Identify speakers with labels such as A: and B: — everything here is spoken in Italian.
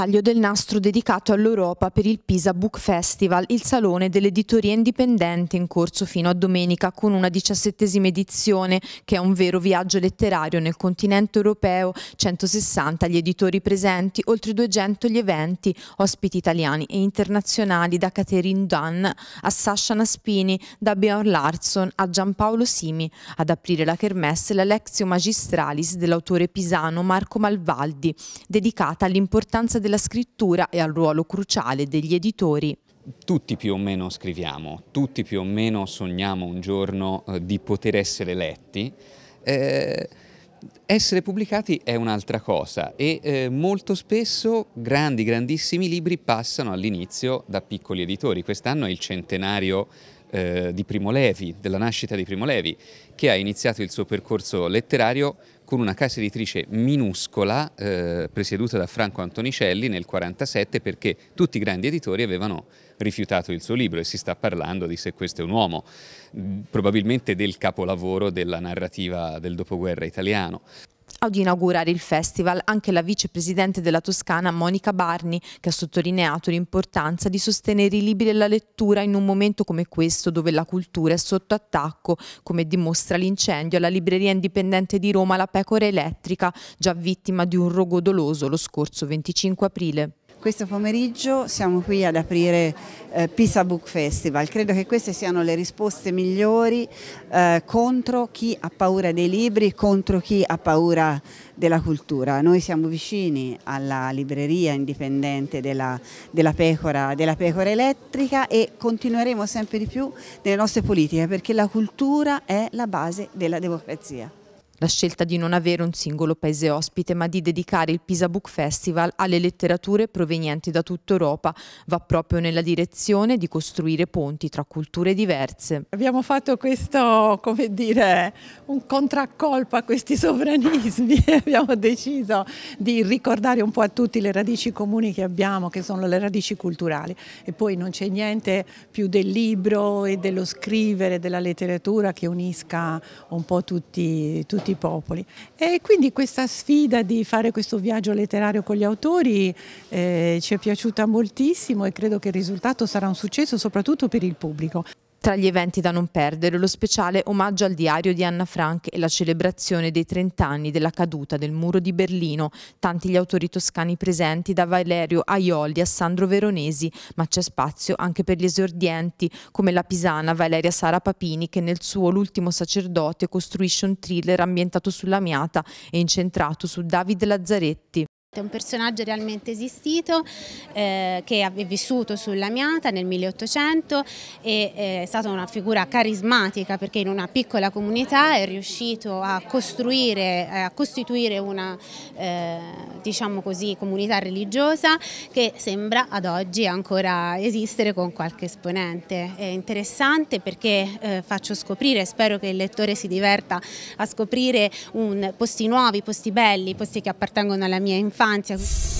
A: taglio del nastro dedicato all'Europa per il Pisa Book Festival, il salone dell'editoria indipendente in corso fino a domenica con una diciassettesima edizione che è un vero viaggio letterario nel continente europeo, 160 gli editori presenti, oltre 200 gli eventi, ospiti italiani e internazionali da Catherine Dunn a Sasha Naspini, da Björn Larsson a Giampaolo Simi, ad aprire la kermesse la Lexio Magistralis dell'autore pisano Marco Malvaldi, dedicata all'importanza del della scrittura e al ruolo cruciale degli editori.
B: Tutti più o meno scriviamo, tutti più o meno sogniamo un giorno eh, di poter essere letti. Eh, essere pubblicati è un'altra cosa e eh, molto spesso grandi, grandissimi libri passano all'inizio da piccoli editori. Quest'anno è il centenario eh, di Primo Levi, della nascita di Primo Levi, che ha iniziato il suo percorso letterario con una casa editrice minuscola eh, presieduta da Franco Antonicelli nel 1947 perché tutti i grandi editori avevano rifiutato il suo libro e si sta parlando di Se questo è un uomo, probabilmente del capolavoro della narrativa del dopoguerra italiano
A: ad inaugurare il festival anche la vicepresidente della Toscana Monica Barni, che ha sottolineato l'importanza di sostenere i libri e la lettura in un momento come questo dove la cultura è sotto attacco, come dimostra l'incendio alla libreria indipendente di Roma La Pecora Elettrica, già vittima di un rogo doloso lo scorso 25 aprile. Questo pomeriggio siamo qui ad aprire eh, Pisa Book Festival.
C: Credo che queste siano le risposte migliori eh, contro chi ha paura dei libri, contro chi ha paura della cultura. Noi siamo vicini alla libreria indipendente della, della, pecora, della pecora elettrica e continueremo sempre di più nelle nostre politiche perché la cultura è la base della democrazia
A: la scelta di non avere un singolo paese ospite ma di dedicare il Pisa Book Festival alle letterature provenienti da tutta Europa va proprio nella direzione di costruire ponti
D: tra culture diverse. Abbiamo fatto questo, come dire, un contraccolpo a questi sovranismi, abbiamo deciso di ricordare un po' a tutti le radici comuni che abbiamo, che sono le radici culturali e poi non c'è niente più del libro e dello scrivere, della letteratura che unisca un po' tutti, tutti tutti i popoli. E quindi questa sfida di fare questo viaggio letterario con gli autori eh, ci è piaciuta moltissimo e credo che il risultato sarà un successo soprattutto per il pubblico.
A: Tra gli eventi da non perdere lo speciale omaggio al diario di Anna Frank e la celebrazione dei 30 anni della caduta del muro di Berlino, tanti gli autori toscani presenti da Valerio Aioli a Sandro Veronesi, ma c'è spazio anche per gli esordienti come la pisana Valeria Sara Papini che nel suo L'ultimo sacerdote costruisce un thriller ambientato sulla Miata e incentrato su David Lazzaretti.
E: È un personaggio realmente esistito eh, che è vissuto sull'Amiata nel 1800 e eh, è stata una figura carismatica perché in una piccola comunità è riuscito a costruire, a costituire una eh, diciamo così, comunità religiosa che sembra ad oggi ancora esistere con qualche esponente. È interessante perché eh, faccio scoprire, spero che il lettore si diverta a scoprire un, posti nuovi, posti belli, posti che appartengono alla mia infanzia infanzia.